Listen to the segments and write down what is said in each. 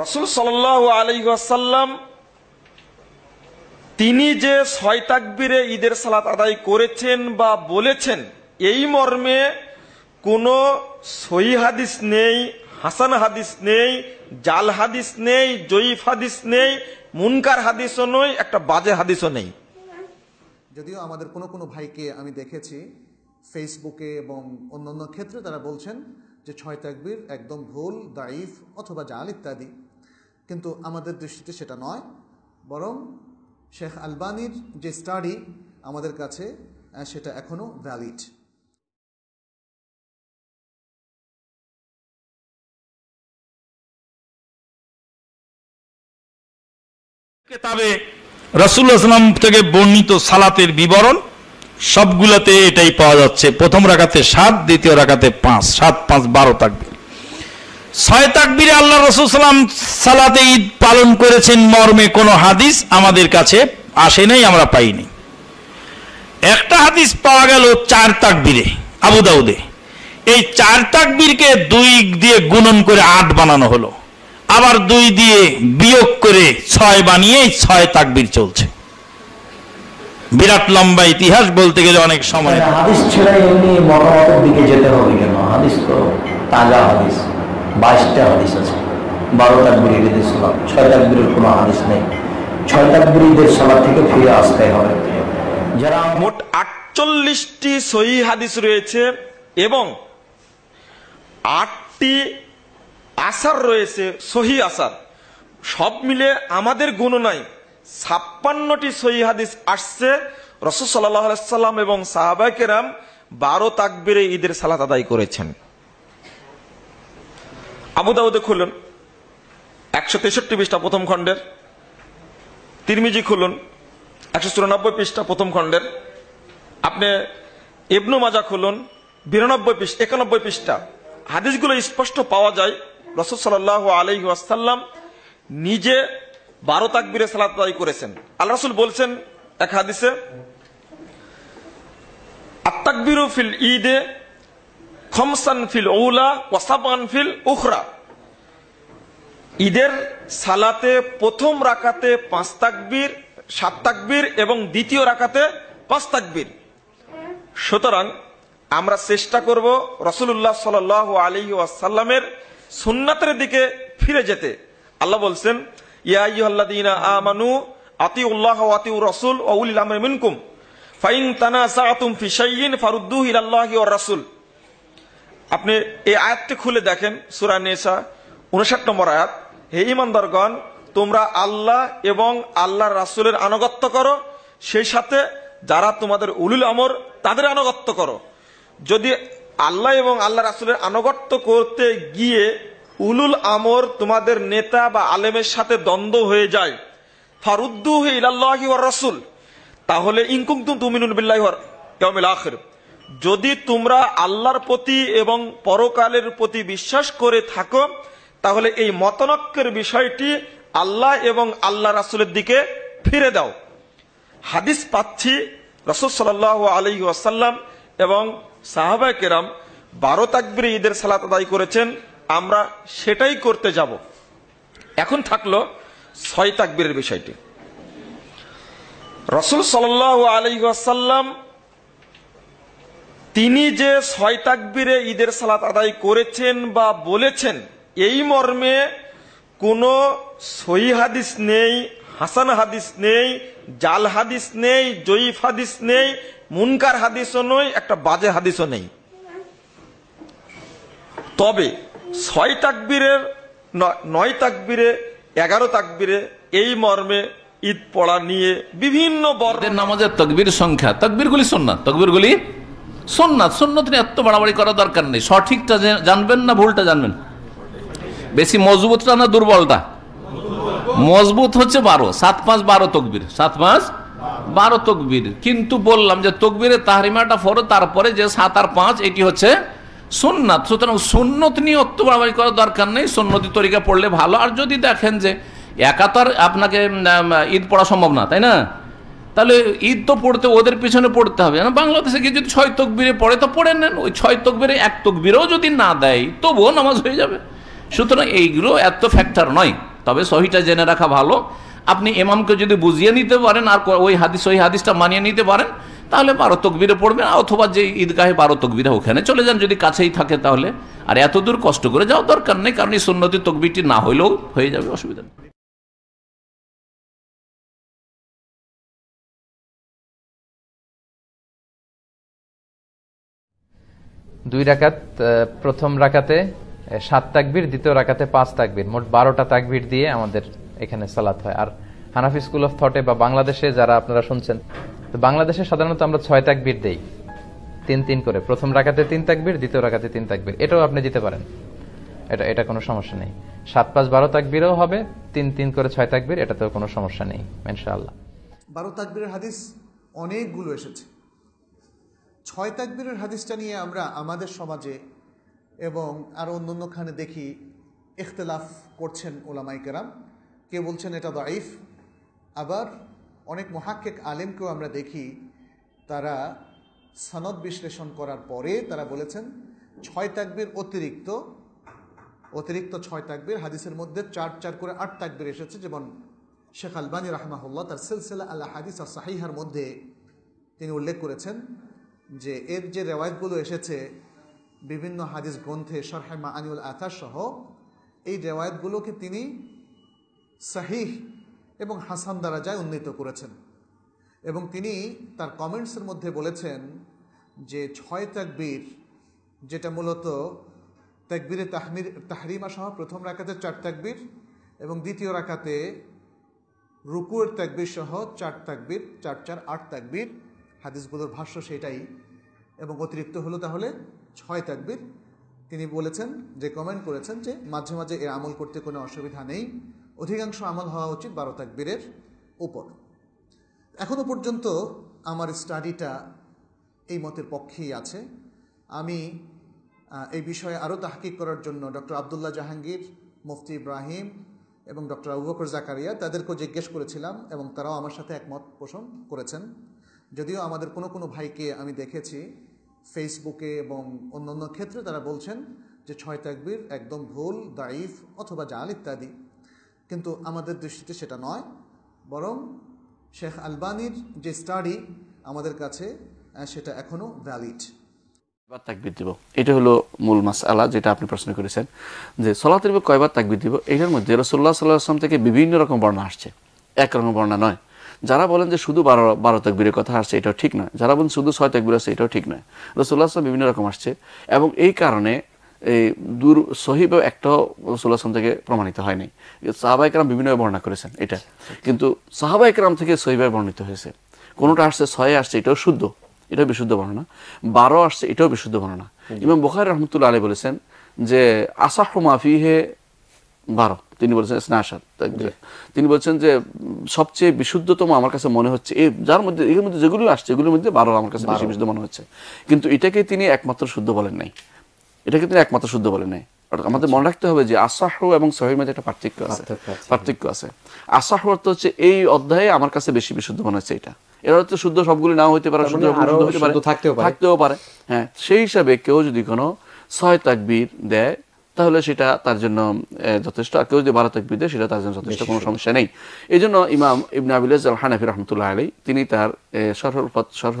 রসুল সাল আলহাসাল্লাম তিনি যে ছয় তাকবীরে ঈদের সালাত আদায় করেছেন বা বলেছেন এই মর্মে কোনো সহি হাদিস নেই হাসান হাদিস নেই জাল হাদিস নেই জয়ীফ হাদিস নেই মুনকার হাদিসও নই একটা বাজে হাদিসও নেই যদিও আমাদের কোনো কোনো ভাইকে আমি দেখেছি ফেসবুকে এবং অন্যান্য ক্ষেত্রে তারা বলছেন যে ছয় তাকবির একদম ভুল দাইফ অথবা জাল ইত্যাদি কিন্তু আমাদের দৃষ্টিতে সেটা নয় বরং শেখ আলবানির যে স্টাডি আমাদের কাছে সেটা এখনও ভ্যালিড কেতাবে রসুল আসলাম থেকে বর্ণিত সালাতের বিবরণ সবগুলোতে এটাই পাওয়া যাচ্ছে প্রথম রাখাতে সাত দ্বিতীয় রাখাতে পাঁচ সাত পাঁচ বারো থাকবে ছয় তাকবিরে আল্লাহ রসুল সালাতে ঈদ পালন করেছেন মর্মে কোনো হাদিস আমাদের কাছে আসে নাই আমরা পাইনি একটা হাদিস পাওয়া গেল চার তাকবিরে আবু দাউদে এই চার তাকবিরকে দুই দিয়ে গুণন করে আট বানানো হলো আবার দুই দিয়ে বিয়োগ করে ছয় বানিয়ে ছয় তাকবির চলছে বিরাট লম্বা ইতিহাস বলতে গেলে অনেক সময় মানে হাদিস ছেড়ে এমনি মরমতের দিকে যেতে হবে কেন হাদিস তো তাজা হাদিস বাইশটা হাদিস আছে বারো তাকবির ঈদের সালাম ছয় তাকবিরের কোনো হাদিস নেই ছয় তাকবির ঈদের সালাদ থেকে ফিরে আসতে হবে যারা মোট আটচল্লিশটি সহি হাদিস রয়েছে এবং আটটি আসার রয়েছে সহি আসার সব মিলে আমাদের গুণনায় ছাপ্পান্নটি সহি হাদিস আসছে রসদ সাল্লাহ সাল্লাম এবং সাহাবাকেরাম বারো তাকবিরে ঈদের সালাত আদায় করেছেন আবু দাউদে খুলুন একশো তেষট্টি পৃষ্ঠা প্রথম খণ্ডের তিরমিজি খুলুন একশো চুরানব্বই পৃষ্ঠা প্রথম খণ্ডের আপনি ইবনু মাজা খুলুন বিরানব্বই পৃষ্ঠা একানব্বই পৃষ্ঠা হাদিসগুলো স্পষ্ট পাওয়া যায় রসদ সাল্লাহ আলি আসাল্লাম নিজে বারো তাকবীরে সালাত আদায় করেছেন আল্লাহ রসুল বলছেন এক হাদিসে আত্মাকবির ফিল ঈদে খমসান ফিল ওলা ওয়াসাবান ফিল উখরা ঈদের সালাতে প্রথম রাকাতে পাঁচ তাকবীর সাত তাকবীর এবং দ্বিতীয় রাকাতে পাঁচ তাকবীর সুতরাং আমরা চেষ্টা করব রসুল্লাহ সাল আলী আসাল্লামের সুন্নাতের দিকে ফিরে যেতে আল্লাহ বলছেন ইয়াইহ্লাদিনা আমানু আতি উল্লাহ আতি রসুল ও উল মিনকুম ফাইন তানা সাআতুম ফি শাইইন ফারুদ্দুহু ইলাল্লাহি ওয়ার রাসূল আপনি এই আয়াতটি খুলে দেখেন সুরা নেশা উনষাট নম্বর আয়াত হে ইমানদারগণ তোমরা আল্লাহ এবং আল্লাহ রাসুলের আনুগত্য করো সেই সাথে যারা তোমাদের উলুল আমর তাদের আনুগত্য করো যদি আল্লাহ এবং আল্লাহ রাসুলের আনুগত্য করতে গিয়ে উলুল আমর তোমাদের নেতা বা আলেমের সাথে দ্বন্দ্ব হয়ে যায় ফারুদ্দু হে ইলাল্লাহি ওয়ার তাহলে ইনকুম তুমিনুন বিল্লাহি ওয়ার যদি তোমরা আল্লাহর প্রতি এবং পরকালের প্রতি বিশ্বাস করে থাকো তাহলে এই মতনক্যের বিষয়টি আল্লাহ এবং আল্লাহ রাসুলের দিকে ফিরে দাও হাদিস পাচ্ছি রসদ সাল আলি ওয়াসাল্লাম এবং সাহাবায় কেরাম বারো তাকবির ঈদের সালাত আদায় করেছেন আমরা সেটাই করতে যাব এখন থাকলো ছয় তাকবীরের বিষয়টি রসুল সাল আলী ওয়াসাল্লাম তিনি যে ছয় তাকবিরে ঈদের সালাত আদায় করেছেন বা বলেছেন এই মর্মে কোনো সহি হাদিস নেই হাসান হাদিস নেই জাল হাদিস নেই জয়ীফ হাদিস নেই মুনকার হাদিসও নই একটা বাজে হাদিসও নেই তবে ছয় তাকবীরের নয় তাকবীরে এগারো তাকবীরে এই মর্মে ঈদ পড়া নিয়ে বিভিন্ন বর্ণের নামাজের তকবির সংখ্যা তকবীরগুলি শোন না তকবীরগুলি সোননাথ সোননাথ নিয়ে এত বাড়াবাড়ি করার দরকার নেই সঠিকটা জানবেন না ভুলটা জানবেন বেশি মজবুতটা না দুর্বলটা মজবুত হচ্ছে বারো সাত পাঁচ বারো তকবির সাত পাঁচ বারো তকবির কিন্তু বললাম যে তকবিরে তাহরিমাটা ফরো তারপরে যে সাত আর পাঁচ এটি হচ্ছে সোননাথ সুতরাং সোননাথ নিয়ে অত বাড়াবাড়ি করার দরকার নেই সোননতি তরিকা পড়লে ভালো আর যদি দেখেন যে একাতর আপনাকে ঈদ পড়া সম্ভব না তাই না তাহলে ঈদ তো পড়তে ওদের পিছনে পড়তে হবে বাংলাদেশে গিয়ে যদি ছয় তকবিরে পড়ে তো পড়ে নেন ওই ছয় তকবিরে এক তকবিরেও যদি না দেয় তবুও নামাজ হয়ে যাবে সুতরাং এইগুলো এত ফ্যাক্টর নয় তবে সহিটা জেনে রাখা ভালো আপনি এমামকে যদি বুঝিয়ে নিতে পারেন আর ওই হাদিস ওই হাদিসটা মানিয়ে নিতে পারেন তাহলে বারো তকবিরে পড়বেন অথবা যে ঈদগাহে বারো তকবিরে ওখানে চলে যান যদি কাছেই থাকে তাহলে আর এত দূর কষ্ট করে যাওয়া দরকার নেই কারণ এই সুন্নতি তকবিরটি না হইলেও হয়ে যাবে অসুবিধা নেই দুই রাকাত প্রথম রাকাতে সাত তাকবির দ্বিতীয় রাকাতে পাঁচ তাকবির মোট বারোটা তাকবির দিয়ে আমাদের এখানে সালাত হয় আর হানাফি স্কুল অফ থটে বা বাংলাদেশে যারা আপনারা শুনছেন তো বাংলাদেশে সাধারণত আমরা ছয় তাকবির দেই তিন তিন করে প্রথম রাখাতে তিন তাকবির দ্বিতীয় রাখাতে তিন তাকবির এটাও আপনি দিতে পারেন এটা এটা কোনো সমস্যা নেই সাত পাঁচ বারো তাকবিরও হবে তিন তিন করে ছয় তাকবির এটাতেও কোনো সমস্যা নেই ইনশাআল্লাহ বারো তাকবিরের হাদিস অনেকগুলো এসেছে ছয় তাকবীরের হাদিসটা নিয়ে আমরা আমাদের সমাজে এবং আরও অন্য অন্যখানে দেখি এখতলাফ করছেন ওলামাইকেরাম কে বলছেন এটা দাইফ আবার অনেক মহাক্ষেক আলেমকেও আমরা দেখি তারা সনদ বিশ্লেষণ করার পরে তারা বলেছেন ছয় তাকবির অতিরিক্ত অতিরিক্ত ছয় তাকবির হাদিসের মধ্যে চার চার করে আট তাকবির এসেছে যেমন শেখ আলবানী রাহমাহুল্লাহ তার সিলসিলা আল্লাহ হাদিস আর সাহিহার মধ্যে তিনি উল্লেখ করেছেন যে এর যে রেওয়ায়তগুলো এসেছে বিভিন্ন হাদিস গ্রন্থে সরহেমা মা আনিউল আতার সহ এই রেওয়ায়তগুলোকে তিনি সাহিহ এবং হাসান দারাজায় উন্নীত করেছেন এবং তিনি তার কমেন্টসের মধ্যে বলেছেন যে ছয় তাকবীর যেটা মূলত তাকবীরে তাহমির তাহরিমা সহ প্রথম রাকাতে চার তাকবীর এবং দ্বিতীয় রাখাতে রুকুয়ের তাকবীর সহ চার তাকবীর চার চার আট তাকবীর হাদিসগুলোর ভাষ্য সেটাই এবং অতিরিক্ত হলো তাহলে ছয় তাকবির তিনি বলেছেন রেকমেন্ড করেছেন যে মাঝে মাঝে এর আমল করতে কোনো অসুবিধা নেই অধিকাংশ আমল হওয়া উচিত বারো তাকবীরের উপর এখনও পর্যন্ত আমার স্টাডিটা এই মতের পক্ষেই আছে আমি এই বিষয়ে আরও তাহকিক করার জন্য ডক্টর আবদুল্লাহ জাহাঙ্গীর মুফতি ইব্রাহিম এবং ডক্টর আবুবকর জাকারিয়া তাদেরকেও জিজ্ঞেস করেছিলাম এবং তারাও আমার সাথে একমত পোষণ করেছেন যদিও আমাদের কোনো কোনো ভাইকে আমি দেখেছি ফেসবুকে এবং অন্য অন্য ক্ষেত্রে তারা বলছেন যে ছয় তাকবির একদম ভুল দাইফ অথবা জাল ইত্যাদি কিন্তু আমাদের দৃষ্টিতে সেটা নয় বরং শেখ আলবানির যে স্টাডি আমাদের কাছে সেটা এখনও ভ্যালিড কয়বার তাকবির দিব এটা হলো মূল আলা যেটা আপনি প্রশ্ন করেছেন যে সলাতের কয়বার তাকবির দিব এটার মধ্যে রসোল্লা সাল্লাহ আসলাম থেকে বিভিন্ন রকম বর্ণনা আসছে একরকম বর্ণনা নয় যারা বলেন যে শুধু বারো বারো তকবীরের কথা আসছে এটাও ঠিক নয় যারা বলেন শুধু ছয় তকবীর আসছে এটাও ঠিক নয় রসুল্লাহ বিভিন্ন রকম আসছে এবং এই কারণে এই দূর সহিব একটাও রসুল্লাহাম থেকে প্রমাণিত হয়নি সাহাবা একরাম বিভিন্নভাবে বর্ণনা করেছেন এটা কিন্তু সাহাবা একরাম থেকে সহিবায় বর্ণিত হয়েছে কোনোটা আসছে ছয়ে আসছে এটাও শুদ্ধ এটাও বিশুদ্ধ বর্ণনা বারো আসছে এটাও বিশুদ্ধ বর্ণনা ইমাম বোখার রহমতুল্লাহ আলী বলেছেন যে আসাহ মাফিহে বারো তিনি বলেছেন স্নাসাদ তিনি বলছেন যে সবচেয়ে বিশুদ্ধতম আমার কাছে মনে হচ্ছে এই যার মধ্যে এর মধ্যে যেগুলো আসছে এগুলোর মধ্যে বারো আমার কাছে বেশি বিশুদ্ধ মনে হচ্ছে কিন্তু এটাকে তিনি একমাত্র শুদ্ধ বলেন নাই এটাকে তিনি একমাত্র শুদ্ধ বলেন নাই আমাদের আচ্ছা। মনে রাখতে হবে যে আসাহ এবং সহির মধ্যে একটা পার্থক্য আছে পার্থক্য আছে আসাহ অর্থ হচ্ছে এই অধ্যায়ে আমার কাছে বেশি বিশুদ্ধ মনে হচ্ছে এটা এর অর্থ শুদ্ধ সবগুলি নাও হইতে পারে শুদ্ধ মানে থাকতেও পারে হ্যাঁ সেই হিসাবে কেউ যদি কোনো ছয় তাকবির দেয় তাহলে সেটা তার জন্য যথেষ্ট আর কেউ যদি ভালো থাকবে দেয় সেটা তার জন্য যথেষ্ট কোনো সমস্যা নেই এই জন্য ইমাম ইবনা আবিলাজ হানাফি রহমতুল্লাহ আলী তিনি তার সরহর সরহ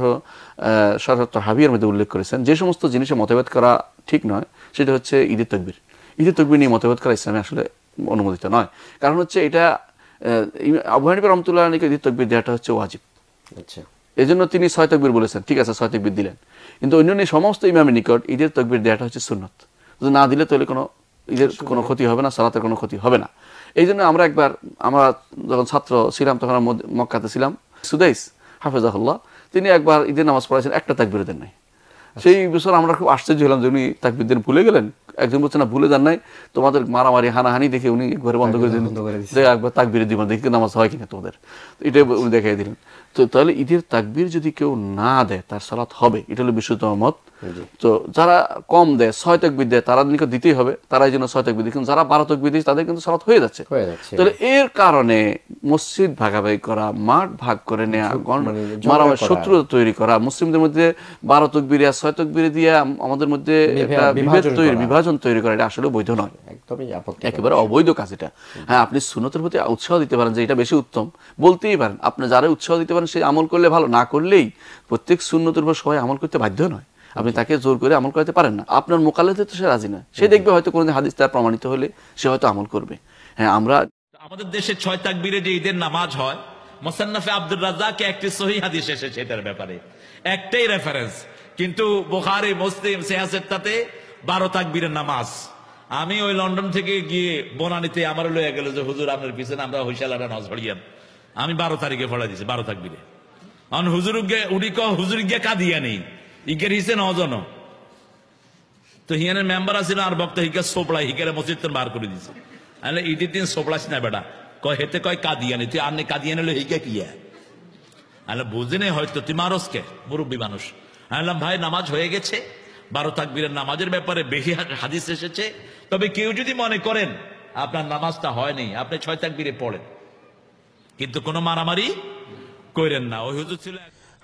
সরহ হাবিয়ার মধ্যে উল্লেখ করেছেন যে সমস্ত জিনিসে মতভেদ করা ঠিক নয় সেটা হচ্ছে ঈদের তকবির ঈদের তকবির নিয়ে মতভেদ করা ইসলামে আসলে অনুমোদিত নয় কারণ হচ্ছে এটা আবহানিফি রহমতুল্লাহ আলীকে ঈদের তকবির দেওয়াটা হচ্ছে ওয়াজিব আচ্ছা এই জন্য তিনি ছয় তকবির বলেছেন ঠিক আছে ছয় তকবির দিলেন কিন্তু অন্যান্য সমস্ত ইমামের নিকট ঈদের তকবির দেওয়াটা হচ্ছে সুন্নত যদি না দিলে তাহলে কোনো ঈদের কোনো ক্ষতি হবে না সালাতের কোনো ক্ষতি হবে না এই জন্য আমরা একবার আমরা যখন ছাত্র ছিলাম তখন মক্কাতে ছিলাম সুদাইস হাফেজাহুল্লাহ তিনি একবার ঈদের নামাজ পড়াইছেন একটা তাকবির দেন নাই আচ্ছা। সেই বছর আমরা খুব আশ্চর্য হলাম যে উনি তাকবির দেন ভুলে গেলেন একজন বলছে না ভুলে যান নাই তোমাদের মারামারি হানাহানি দেখে উনি ঘরে বন্ধ করে দিলেন যে একবার তাকবির দিবেন দেখি নামাজ হয় কিনা তোমাদের এটাই উনি দেখাই দিলেন তো তাহলে ঈদের তাকবির যদি কেউ না দেয় তার সালাত হবে এটা হলো বিশুদ্ধ মত তো যারা কম দেয় ছয় তাকবির দেয় তারা কিন্তু দিতেই হবে তারাই যেন ছয় তাকবির দেয় কিন্তু যারা বারো তাকবির দিয়েছে তাদের কিন্তু সালাত হয়ে যাচ্ছে তাহলে এর কারণে মসজিদ ভাগাভাগি করা মাঠ ভাগ করে নেওয়া মানে মারামারি শত্রু তৈরি করা মুসলিমদের মধ্যে বারো তকবির ছয় তকবির দিয়ে আমাদের মধ্যে একটা বিভেদ তৈরি বিভাজন তৈরি করা এটা আসলে বৈধ নয় একদমই আপত্তি একেবারে অবৈধ কাজ এটা হ্যাঁ আপনি সুনতের প্রতি উৎসাহ দিতে পারেন যে এটা বেশি উত্তম বলতেই পারেন আপনি যারা উৎসাহ দিতে পারেন সে আমল করলে ভালো না করলেই প্রত্যেক উপর সবাই আমল করতে বাধ্য নয় আপনি আচ্ছা। তাকে জোর করে আমল করাতে পারেন না আপনার মোকালেতে তো সে রাজি না সে দেখবে হয়তো কোনো হাদিস তার প্রমাণিত হলে সে হয়তো আমল করবে হ্যাঁ আমরা আমাদের দেশে ছয় তাকবিরে যে ঈদের নামাজ হয় মোসান্নফে আব্দুর রাজাকে একটি সহি হাদিস এসেছে এটার ব্যাপারে একটাই রেফারেন্স কিন্তু বোখারে মুসলিম সেহাসের তাতে বারো তাকবীরের নামাজ আমি ওই লন্ডন থেকে গিয়ে বনানিতে আমার লয়ে গেল যে হুজুর আপনার পিছনে আমরা হইশালাটা নজ হরিয়াম আমি বারো তারিখে ফলা দিছি বারো থাকবিরে এখন হুজুর উনি ক হুজুর গে কাঁদিয়া নেই ইকের হিসে নজন তো হিয়ানের মেম্বার আছিল আর বক্ত হিকা সোপড়া হিকারে মসজিদ বার করে দিছে আরে ইটি তিন সোপড়াছি না বেটা কয় হেতে কয় নেই তুই আর নে কাঁদিয়া হলো হিকা কিয়া বুঝি নেই হয়তো তুই মারস কে মুরব্বী মানুষ আলাম ভাই নামাজ হয়ে গেছে বারো তাকবিরের নামাজের ব্যাপারে বেশি হাদিস এসেছে তবে কেউ যদি মনে করেন আপনার নামাজটা হয়নি আপনি ছয় তাকবিরে পড়েন কিন্তু কোনো মারামারি করেন না ওই হুজুর ছিল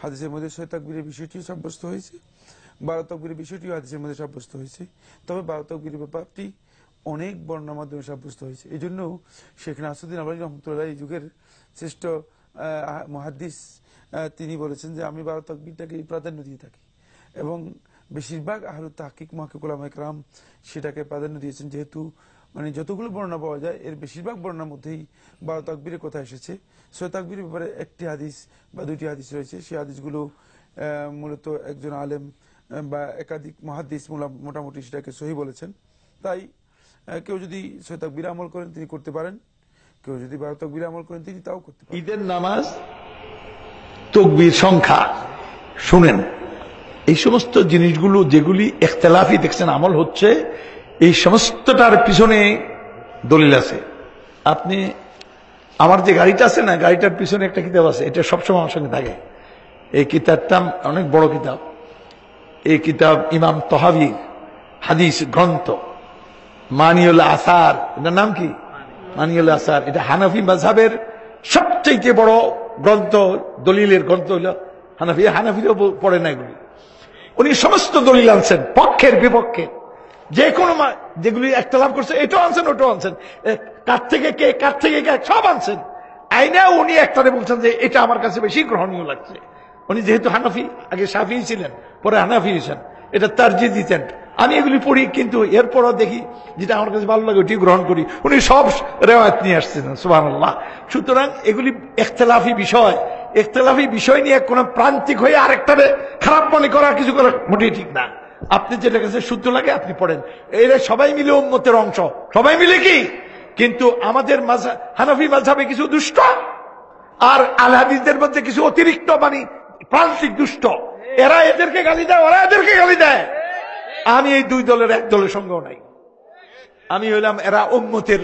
হাদিসের মধ্যে ছয় তাকবীরের বিষয়টি সাব্যস্ত হয়েছে বারো তকবীরের বিষয়টিও হাদিসের মধ্যে সাব্যস্ত হয়েছে তবে বারো তাকবির ব্যাপারটি অনেক বর্ণার মাধ্যমে সাব্যস্ত হয়েছে এই জন্য শেখ নাসুদ্দিন আবার রহমতুল্লাহ এই যুগের শ্রেষ্ঠ মহাদিস তিনি বলেছেন যে আমি বারো তকবীরটাকে প্রাধান্য দিয়ে থাকি এবং বেশিরভাগ আহরু তাহকিক মাহকিকুলাম একরাম সেটাকে প্রাধান্য দিয়েছেন যেহেতু মানে যতগুলো বর্ণনা পাওয়া যায় এর বেশিরভাগ বর্ণার মধ্যেই বারো তাকবীরের কথা এসেছে সৈয় তাকবীরের ব্যাপারে একটি হাদিস বা দুটি হাদিস রয়েছে সেই হাদিসগুলো মূলত একজন আলেম বা একাধিক মহাদিস মোটামুটি সেটাকে সহি বলেছেন তাই কেউ যদি সৈয় তাকবীর আমল করেন তিনি করতে পারেন কেউ যদি বারো তাকবীর আমল করেন তিনি তাও করতে পারেন ঈদের নামাজ তকবীর সংখ্যা শুনেন এই সমস্ত জিনিসগুলো যেগুলি একতলাফি দেখছেন আমল হচ্ছে এই সমস্তটার পিছনে দলিল আছে আপনি আমার যে গাড়িটা আছে না গাড়িটার পিছনে একটা কিতাব আছে এটা সবসময় আমার সঙ্গে থাকে এই কিতাবটা অনেক বড় কিতাব এই কিতাব ইমাম তহাবি হাদিস গ্রন্থ মানিউল আসার এটার নাম কি মানিউল আসার এটা হানাফি মাঝাবের সবচেয়ে বড় গ্রন্থ দলিলের গ্রন্থ হইল হানাফি হানাফিরও পড়ে না এগুলি উনি সমস্ত দলিল আনছেন পক্ষের বিপক্ষে যে কোনো যেগুলি একটা লাভ করছে এটাও আনছেন ওটাও আনছেন কার থেকে কে কার থেকে কে সব আনছেন আইনা উনি একটারে বলছেন যে এটা আমার কাছে বেশি গ্রহণীয় লাগছে উনি যেহেতু হানাফি আগে সাফি ছিলেন পরে হানাফি হয়েছেন এটা তার্জি দিতেন আমি এগুলি পড়ি কিন্তু এরপরও দেখি যেটা আমার কাছে ভালো লাগে ওটি গ্রহণ করি উনি সব রেওয়ায়ত নিয়ে আসছেন সুবাহ সুতরাং এগুলি একতলাফি বিষয় একতলাফি বিষয় নিয়ে কোনো প্রান্তিক হয়ে আরেকটা খারাপ মনে করা কিছু করা মোটেই ঠিক না আপনি যেটা কাছে শুদ্ধ লাগে আপনি পড়েন এরা সবাই মিলে উন্মতের অংশ সবাই মিলে কি কিন্তু আমাদের মাঝা হানাফি মাঝাবে কিছু দুষ্ট আর আলহাদিসদের মধ্যে কিছু অতিরিক্ত মানে প্রান্তিক দুষ্ট এরা এদেরকে গালি দেয় ওরা এদেরকে গালি দেয় আমি এই দুই দলের এক দলের সঙ্গে নাই আমি হইলাম এরা উম্মতের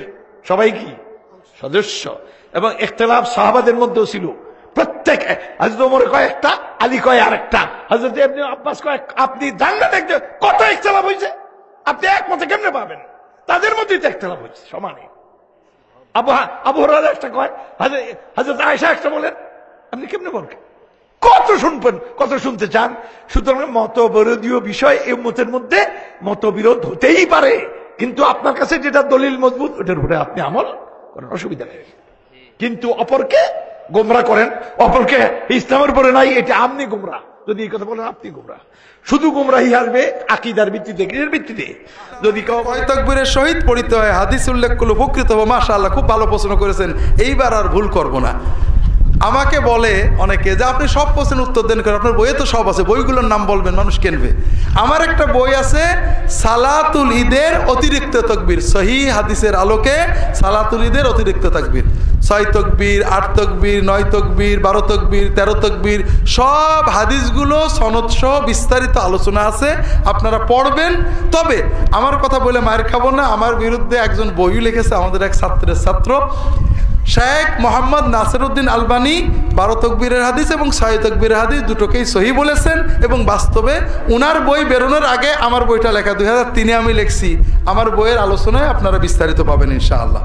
সবাই কি সদস্য এবং একতলাফ সাহাবাদের মধ্যেও ছিল প্রত্যেক হাজরত ওমর কয়েকটা আলী কয় আরেকটা হাজরত এমনি আব্বাস কয়েক আপনি জানলে দেখবেন কত একতলাপ হয়েছে আপনি একমতে কেমনে পাবেন তাদের মধ্যেই তো একতলাপ হয়েছে সমানে আপনি কেমনে কত শুনবেন কত শুনতে চান সুতরাং বিষয় এই মতের মধ্যে মতবিরোধ হতেই পারে কিন্তু আপনার কাছে যেটা দলিল মজবুত ওটার উপরে আপনি আমল করেন অসুবিধা নেই কিন্তু অপরকে গোমরা করেন অপরকে ইসলামের উপরে নাই এটা আপনি গোমরা যদি এই কথা বলেন আপনি গোমরা শুধু গোমরাহি আসবে আকিদার ভিত্তিতে কিনের ভিত্তিতে যদি তকবীরের শহীদ পড়িতে হয় হাদিস উল্লেখ করলে উপকৃত হবো মাসা খুব ভালো প্রশ্ন করেছেন এইবার আর ভুল করব না আমাকে বলে অনেকে যে আপনি সব প্রশ্নের উত্তর দেন করেন আপনার বইয়ে তো সব আছে বইগুলোর নাম বলবেন মানুষ কেনবে আমার একটা বই আছে সালাতুল ঈদের অতিরিক্ত তকবির সহি হাদিসের আলোকে সালাতুল ঈদের অতিরিক্ত তকবির ছয় তকবীর আট তকবীর নয় তকবীর বারো তকবীর তেরো তকবীর সব হাদিসগুলো সনৎসহ বিস্তারিত আলোচনা আছে আপনারা পড়বেন তবে আমার কথা বলে মায়ের খাবো না আমার বিরুদ্ধে একজন বইও লিখেছে আমাদের এক ছাত্রের ছাত্র শেখ মোহাম্মদ নাসিরউদ্দিন আলবানি বারো তকবীরের হাদিস এবং ছয় তকবীরের হাদিস দুটোকেই সহি বলেছেন এবং বাস্তবে উনার বই বেরোনোর আগে আমার বইটা লেখা দুই হাজার তিনে আমি লিখছি আমার বইয়ের আলোচনায় আপনারা বিস্তারিত পাবেন ইনশাআল্লাহ